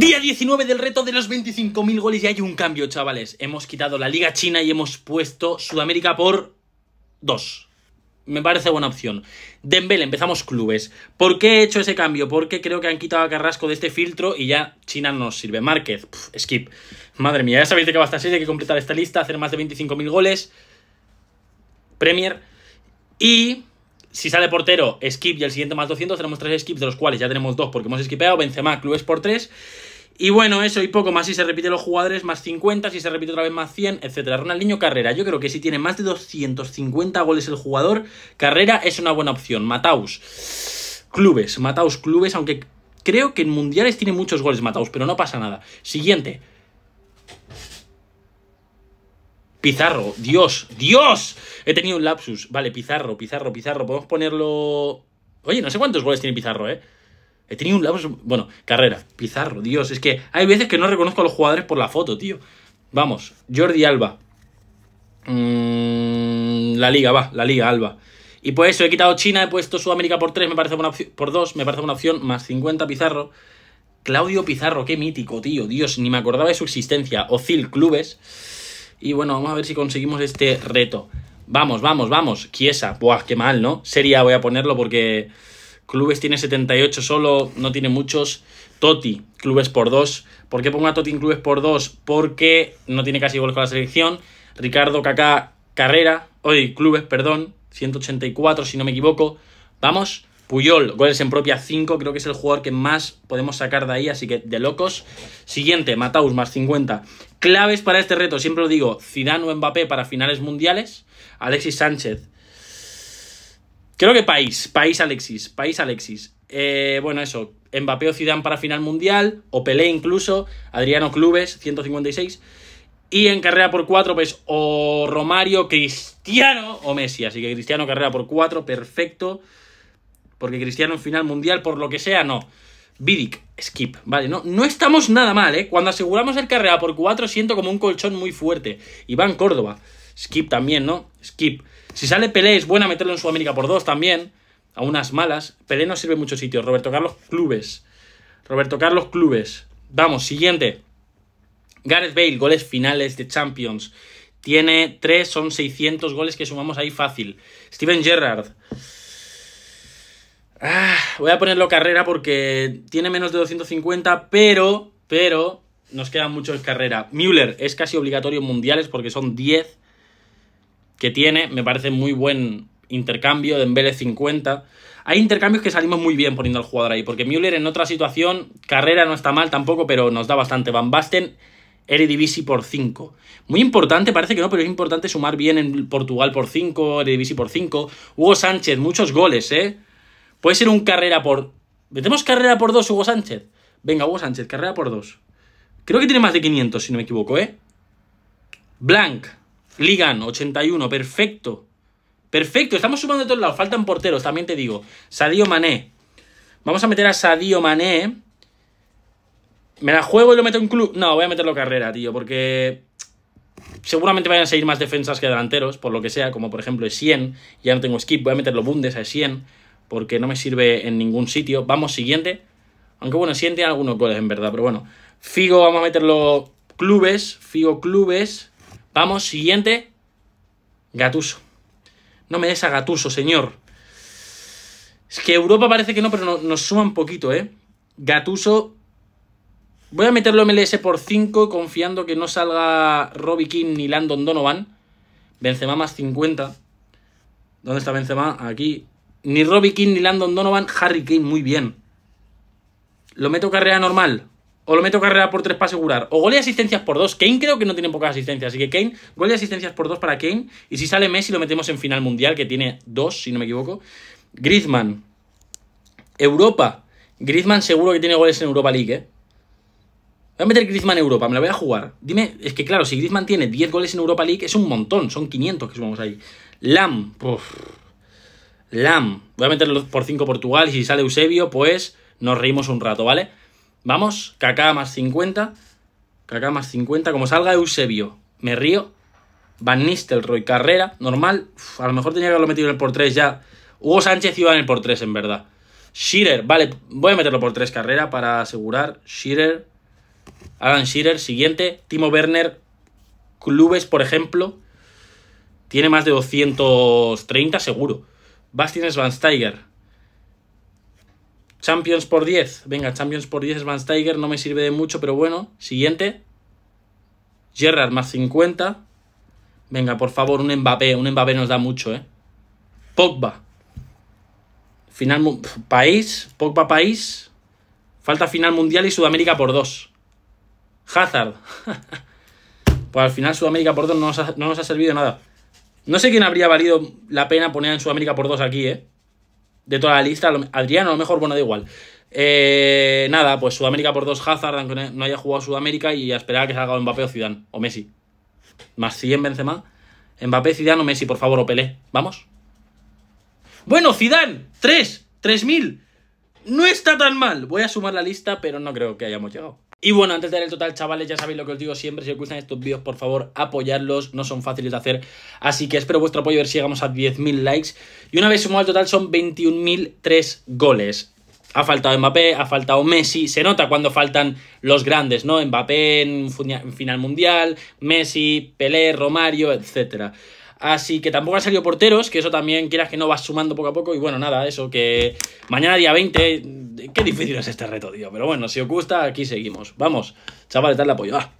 Día 19 del reto de los 25.000 goles y hay un cambio, chavales. Hemos quitado la Liga China y hemos puesto Sudamérica por 2. Me parece buena opción. Dembélé, empezamos clubes. ¿Por qué he hecho ese cambio? Porque creo que han quitado a Carrasco de este filtro y ya China no nos sirve. Márquez, skip. Madre mía, ya sabéis de qué va estar hay que completar esta lista, hacer más de 25.000 goles. Premier. Y si sale portero, skip y el siguiente más 200, tenemos tres skips, de los cuales ya tenemos dos porque hemos skipeado. Benzema, clubes por 3. Y bueno, eso y poco más. Si se repite los jugadores, más 50. Si se repite otra vez, más 100, etcétera. Ronaldinho Carrera. Yo creo que si tiene más de 250 goles el jugador, Carrera es una buena opción. Mataus. Clubes. Mataus Clubes, aunque creo que en mundiales tiene muchos goles Mataus, pero no pasa nada. Siguiente. Pizarro, Dios, Dios. He tenido un lapsus. Vale, Pizarro, Pizarro, Pizarro. Podemos ponerlo... Oye, no sé cuántos goles tiene Pizarro, ¿eh? He tenido un Bueno, carrera. Pizarro, Dios. Es que hay veces que no reconozco a los jugadores por la foto, tío. Vamos, Jordi Alba. Mm, la liga, va, la liga, Alba. Y pues eso, he quitado China, he puesto Sudamérica por 3, me parece una opción. Por 2, me parece una opción. Más 50 Pizarro. Claudio Pizarro, qué mítico, tío. Dios, ni me acordaba de su existencia. Ocil Clubes. Y bueno, vamos a ver si conseguimos este reto. Vamos, vamos, vamos. quiesa Buah, qué mal, ¿no? Sería, voy a ponerlo porque. Clubes tiene 78 solo, no tiene muchos. Toti, clubes por dos. ¿Por qué pongo a Toti en clubes por dos? Porque no tiene casi goles con la selección. Ricardo Kaká, carrera. Oye, clubes, perdón. 184, si no me equivoco. Vamos. Puyol, goles en propia 5, creo que es el jugador que más podemos sacar de ahí, así que de locos. Siguiente, Mataus, más 50. Claves para este reto, siempre lo digo, Zidane o Mbappé para finales mundiales, Alexis Sánchez, Creo que país, país Alexis, país Alexis. Eh, bueno, eso, Mbappé o para final mundial, o Pelé incluso, Adriano Clubes, 156. Y en carrera por 4, pues o Romario, Cristiano o Messi. Así que Cristiano carrera por 4, perfecto. Porque Cristiano en final mundial, por lo que sea, no. Vidic, skip, vale, no, no estamos nada mal, ¿eh? Cuando aseguramos el carrera por 4 siento como un colchón muy fuerte. Iván Córdoba, skip también, ¿no? Skip. Si sale Pelé, es buena meterlo en Sudamérica por dos también. A unas malas. Pelé no sirve en muchos sitios. Roberto Carlos Clubes. Roberto Carlos Clubes. Vamos, siguiente. Gareth Bale, goles finales de Champions. Tiene tres, son 600 goles que sumamos ahí fácil. Steven Gerrard. Ah, voy a ponerlo carrera porque tiene menos de 250, pero, pero, nos quedan muchos en carrera. Müller es casi obligatorio en mundiales porque son 10 que tiene, me parece muy buen intercambio, de Dembélé 50. Hay intercambios que salimos muy bien poniendo al jugador ahí, porque Müller en otra situación, carrera no está mal tampoco, pero nos da bastante. Van Basten, Eredivisie por 5. Muy importante, parece que no, pero es importante sumar bien en Portugal por 5, Eredivisie por 5. Hugo Sánchez, muchos goles, ¿eh? Puede ser un carrera por... ¿Metemos carrera por 2, Hugo Sánchez? Venga, Hugo Sánchez, carrera por 2. Creo que tiene más de 500, si no me equivoco, ¿eh? Blanc, Ligan, 81, perfecto. Perfecto, estamos sumando de todos lados. Faltan porteros, también te digo. Sadio Mané. Vamos a meter a Sadio Mané. Me la juego y lo meto en club. No, voy a meterlo carrera, tío, porque seguramente vayan a seguir más defensas que delanteros, por lo que sea, como por ejemplo 100 Ya no tengo skip, voy a meterlo Bundes a 100 porque no me sirve en ningún sitio. Vamos, siguiente. Aunque bueno, siguiente tiene algunos goles en verdad, pero bueno. Figo, vamos a meterlo clubes. Figo, clubes. Vamos, siguiente. Gatuso. No me des a Gatuso, señor. Es que Europa parece que no, pero nos suman un poquito, ¿eh? Gatuso. Voy a meterlo MLS por 5, confiando que no salga Robbie King ni Landon Donovan. Benzema más 50. ¿Dónde está Benzema? Aquí. Ni Robbie King ni Landon Donovan. Harry Kane, muy bien. Lo meto carrera normal o lo meto carrera por 3 para asegurar, o gol de asistencias por 2. Kane creo que no tiene pocas asistencias, así que Kane, gol de asistencias por 2 para Kane. Y si sale Messi, lo metemos en final mundial, que tiene 2, si no me equivoco. Griezmann, Europa. Griezmann seguro que tiene goles en Europa League, ¿eh? Voy a meter Griezmann en Europa, me la voy a jugar. Dime, es que claro, si Griezmann tiene 10 goles en Europa League, es un montón, son 500 que sumamos ahí. Lam, puf. Lam, voy a meterlo por 5 Portugal y si sale Eusebio, pues nos reímos un rato, ¿vale? Vamos, Kaká más 50. Kaká más 50. Como salga Eusebio, me río. Van Nistelrooy, Carrera, normal. a lo mejor tenía que haberlo metido en el por 3 ya. Hugo Sánchez iba en el por 3, en verdad. Shearer, vale, voy a meterlo por 3 Carrera para asegurar. Shearer, Alan Shearer, siguiente. Timo Werner, clubes, por ejemplo. Tiene más de 230, seguro. Bastien Steiger. Champions por 10. Venga, Champions por 10 es Van Steiger. No me sirve de mucho, pero bueno. Siguiente. Gerrard más 50. Venga, por favor, un Mbappé. Un Mbappé nos da mucho, ¿eh? Pogba. Final país. Pogba país. Falta final mundial y Sudamérica por 2. Hazard. pues al final Sudamérica por 2 no, no nos ha servido nada. No sé quién habría valido la pena poner en Sudamérica por 2 aquí, ¿eh? de toda la lista. Adriano, a lo mejor, bueno, da igual. Eh, nada, pues Sudamérica por dos Hazard, aunque no haya jugado Sudamérica, y a esperar a que salga Mbappé o Zidane, o Messi. Más 100 Benzema. Mbappé, Zidane o Messi, por favor, o Pelé. ¿Vamos? Bueno, Zidane, 3, 3000. No está tan mal. Voy a sumar la lista, pero no creo que hayamos llegado. Y bueno, antes de dar el total, chavales, ya sabéis lo que os digo siempre. Si os gustan estos vídeos, por favor, apoyarlos. No son fáciles de hacer. Así que espero vuestro apoyo a ver si llegamos a 10.000 likes. Y una vez sumado al total, son 21.003 goles. Ha faltado Mbappé, ha faltado Messi. Se nota cuando faltan los grandes, ¿no? Mbappé en final mundial, Messi, Pelé, Romario, etcétera. Así que tampoco han salido porteros, que eso también quieras que no vas sumando poco a poco. Y bueno, nada, eso que mañana día 20, qué difícil es este reto, tío. Pero bueno, si os gusta, aquí seguimos. Vamos, chavales, dale apoyo. Ah.